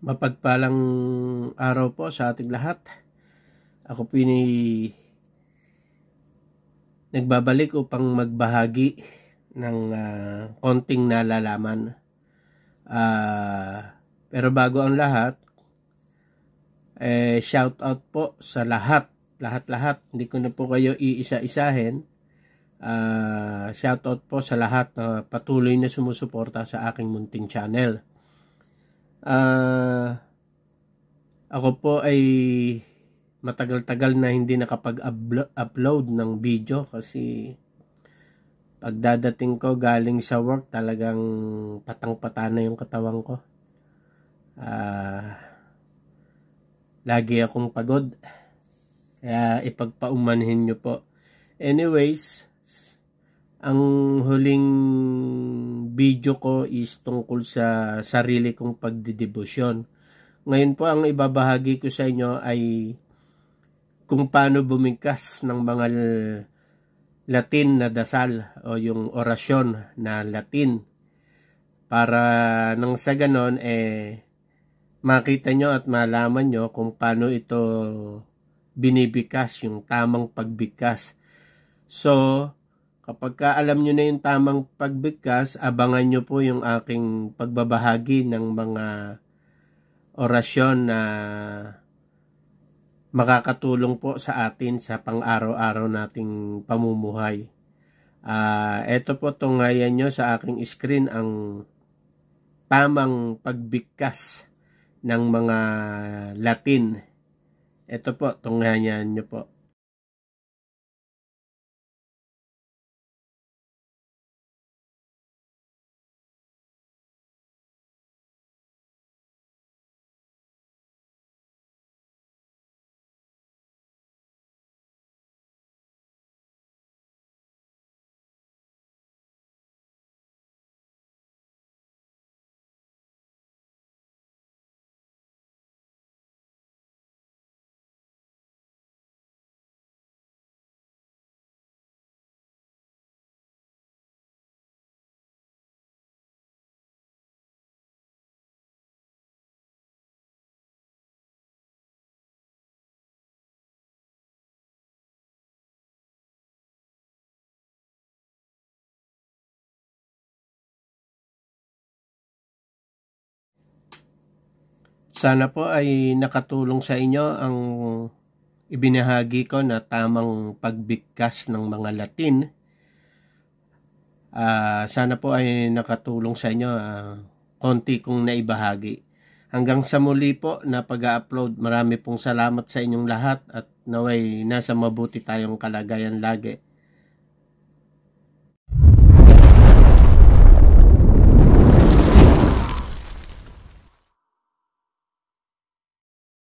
Mapagpalang araw po sa ating lahat. Ako po ni nagbabalik upang magbahagi ng uh, konting nalalaman. Uh, pero bago ang lahat, eh, shout out po sa lahat, lahat-lahat. Hindi ko na po kayo iisa-isahin. Uh, ah, shout out po sa lahat na patuloy na sumusuporta sa aking munting channel. Uh, ako po ay matagal-tagal na hindi nakapag-upload ng video kasi pagdadating ko galing sa work talagang patang-pata na yung katawan ko. Uh, lagi akong pagod. Kaya ipagpaumanhin nyo po. Anyways, ang huling video ko is tungkol sa sarili kong pagdidebosyon. Ngayon po ang ibabahagi ko sa inyo ay kung paano bumigkas ng mga Latin na dasal o yung orasyon na Latin para nang sa ganon eh makita nyo at malaman nyo kung paano ito binibikas, yung tamang pagbikas. So, Kapag ka alam nyo na yung tamang pagbigkas, abangan nyo po yung aking pagbabahagi ng mga orasyon na makakatulong po sa atin sa pang-araw-araw nating pamumuhay. Uh, ah, ito po tunghayan nyo sa aking screen ang tamang pagbigkas ng mga Latin. Ito po, tunghayan nyo po. Sana po ay nakatulong sa inyo ang ibinahagi ko na tamang pagbigkas ng mga Latin. Uh, sana po ay nakatulong sa inyo uh, konti kong naibahagi. Hanggang sa muli po na pag-upload. Marami pong salamat sa inyong lahat at naway nasa mabuti tayong kalagayan lagi.